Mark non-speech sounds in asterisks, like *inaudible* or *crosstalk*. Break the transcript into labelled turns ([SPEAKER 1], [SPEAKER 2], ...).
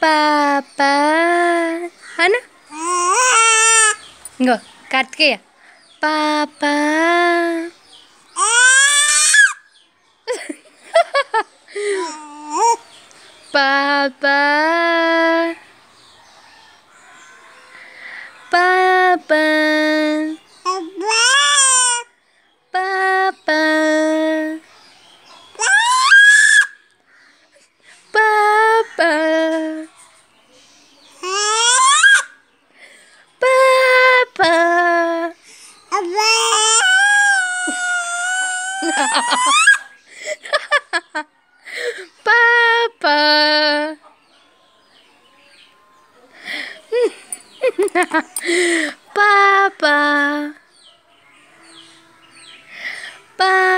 [SPEAKER 1] Papa, Hana, go, cut here. Papa,
[SPEAKER 2] Papa. *laughs* *laughs* 爸爸，爸爸爸，爸。